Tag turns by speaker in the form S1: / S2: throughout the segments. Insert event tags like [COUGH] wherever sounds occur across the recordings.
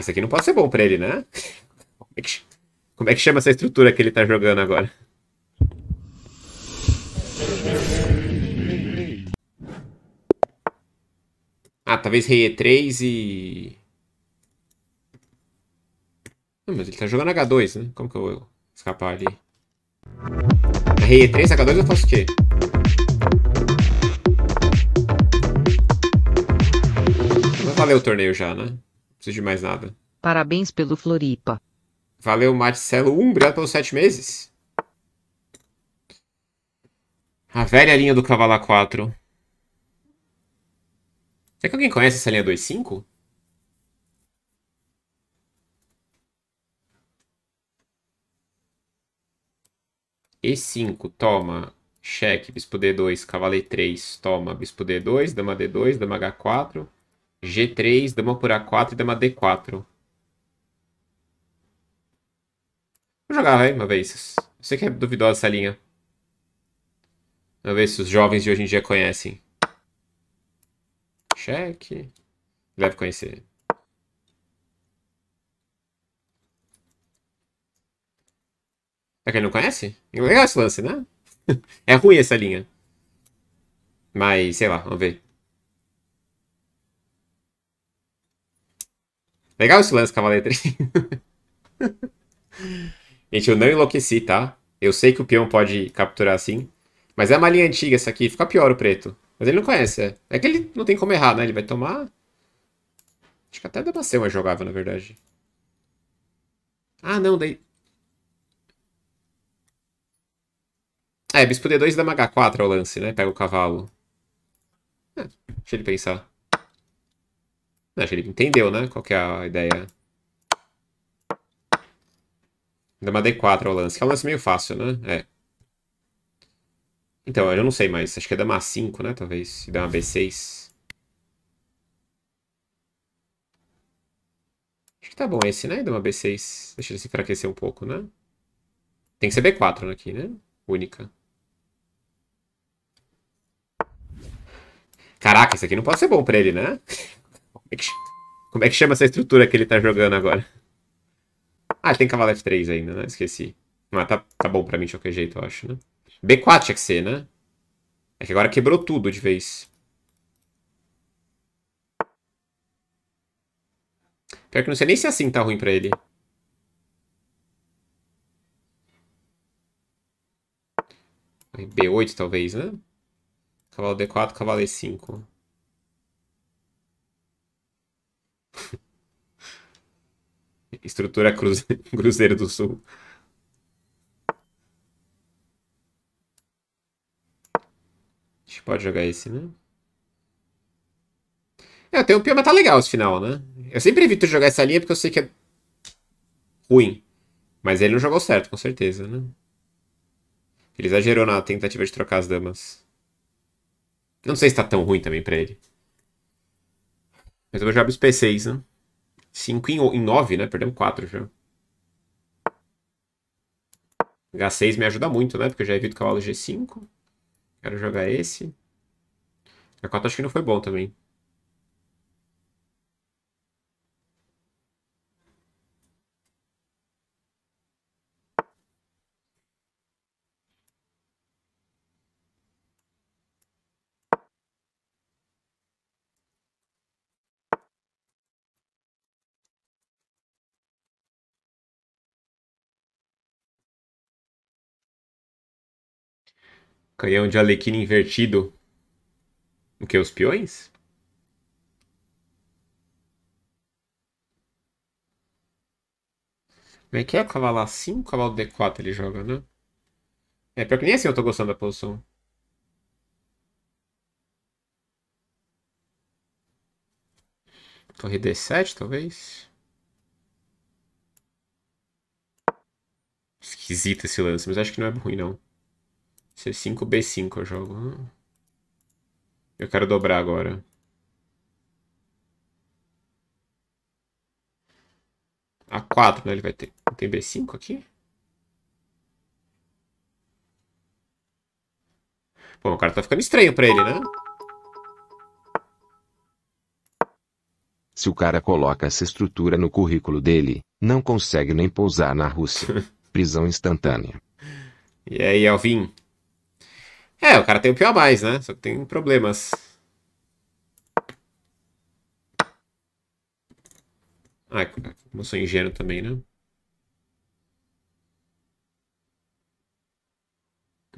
S1: isso aqui não pode ser bom pra ele, né? Como é que, como é que chama essa estrutura que ele tá jogando agora? Ah, talvez rei E3 e... Não, ah, mas ele tá jogando H2, né? Como que eu vou escapar ali? Rei E3, H2 eu faço o quê? Valeu o torneio já, né? preciso de mais nada. Parabéns pelo Floripa. Valeu, Marcelo. Um, obrigado pelos sete meses. A velha linha do Cavala 4. Será é que alguém conhece essa linha 25? E5, toma. Cheque, bispo D2, cavalo E3, toma. Bispo D2, dama D2, dama H4. G3, dama por A4 e dama D4. Vou jogar, vai, uma vez. Eu sei que é duvidosa essa linha. Vamos ver se os jovens de hoje em dia conhecem. Cheque. Deve conhecer. É ele não conhece? legal esse lance, né? [LAUGHS] é ruim essa linha. Mas, sei lá, vamos ver. Legal esse lance, cavaleiro. [LAUGHS] Gente, eu não enlouqueci, tá? Eu sei que o peão pode capturar assim. Mas é uma linha antiga essa aqui. Fica pior o preto. Mas ele não conhece, é. É que ele não tem como errar, né? Ele vai tomar... Acho que até ser uma jogável, na verdade. Ah, não, daí... É, bispo D2 dama H4 é o lance, né? Pega o cavalo. É, deixa ele pensar. Acho que ele entendeu, né? Qual que é a ideia. Dama uma D4 ao lance, que é um lance meio fácil, né? É. Então, eu não sei mais. Acho que é dama A5, né? Talvez. E dama B6. Acho que tá bom esse, né? Dama B6. Deixa ele se enfraquecer um pouco, né? Tem que ser B4 aqui, né? Única. Caraca, esse aqui não pode ser bom pra ele, né? é que, como é que chama essa estrutura que ele tá jogando agora? Ah, ele tem cavalo F3 ainda, né? Esqueci. Mas tá, tá bom pra mim de qualquer jeito, eu acho, né? B4 tinha que ser, né? É que agora quebrou tudo de vez. Pior que não sei nem se é assim tá ruim pra ele. B8, talvez, né? Cavalo D4, cavalo E5. Estrutura cruze... [LAUGHS] Cruzeiro do Sul. A gente pode jogar esse, né? É, um pior mas tá legal esse final, né? Eu sempre evito jogar essa linha porque eu sei que é ruim. Mas ele não jogou certo, com certeza, né? Ele exagerou na tentativa de trocar as damas. Não sei se tá tão ruim também pra ele. Mas eu vou jogar os P6, né? 5 em, em 9, né? Perdemos 4 já. H6 me ajuda muito, né? Porque eu já evito cavalo G5. Quero jogar esse. H4 acho que não foi bom também. Canhão de Alequina invertido. O que? Os peões? Como é que é? Cavalo A5, cavalo D4 ele joga, né? É, pior que nem assim eu tô gostando da posição. Torre D7, talvez. Esquisito esse lance, mas acho que não é ruim, não. C5, B5 eu jogo. Eu quero dobrar agora. A4, né? Ele vai ter. Tem B5 aqui? Pô o cara tá ficando estranho pra ele, né? Se o cara coloca essa estrutura no currículo dele, não consegue nem pousar na Rússia. [LAUGHS] Prisão instantânea. E aí, Alvin? É, o cara tem o pior a mais, né? Só que tem problemas. Ah, como sou ingênuo também, né?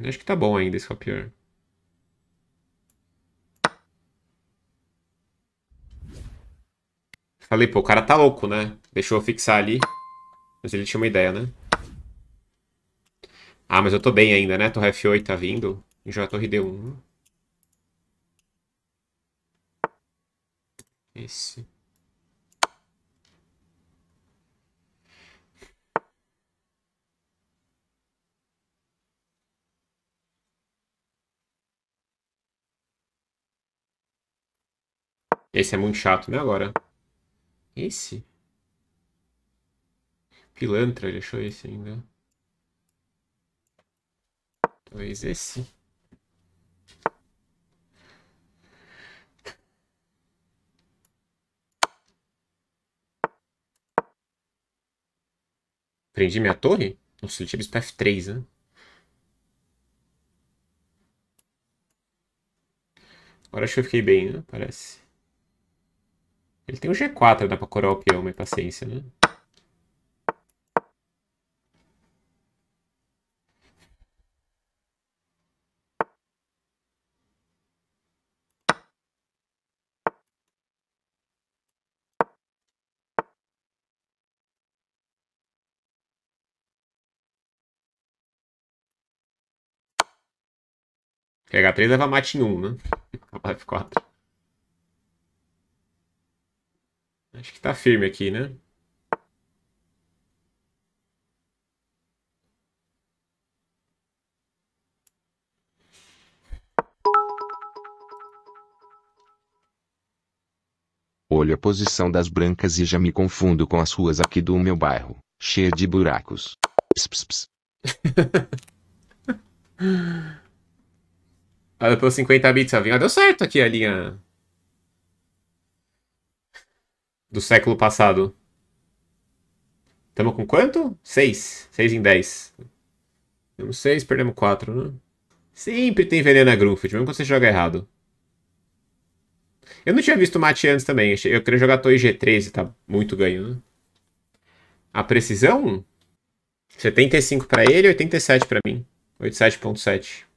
S1: acho que tá bom ainda esse copiar. É Falei, pô, o cara tá louco, né? Deixou eu fixar ali. Mas ele tinha uma ideia, né? Ah, mas eu tô bem ainda, né? Torre F8 tá vindo. E torre D1. Esse. Esse é muito chato, né, agora? Esse? Pilantra, ele achou esse ainda. Talvez esse. Prendi minha torre? Nossa, ele tinha bispo F3, né? Agora acho que eu fiquei bem, né? Parece. Ele tem um G4, dá pra corar o peão, mas paciência, né? Que H3 leva mate em 1, né? F4. Acho que tá firme aqui, né? Olho a posição das brancas e já me confundo com as ruas aqui do meu bairro, cheia de buracos. Ps, ps, ps. [LAUGHS] Ela pelo 50 bits, ela ah, deu certo aqui a linha do século passado. Tamo com quanto? 6. 6 em 10. Temos 6, perdemos 4, né? Sempre tem veneno a Grunfeld, mesmo quando você joga errado. Eu não tinha visto mate antes também. Eu queria jogar Torre G13, tá muito ganho, né? A precisão? 75 para ele, 87 para mim. 87.7.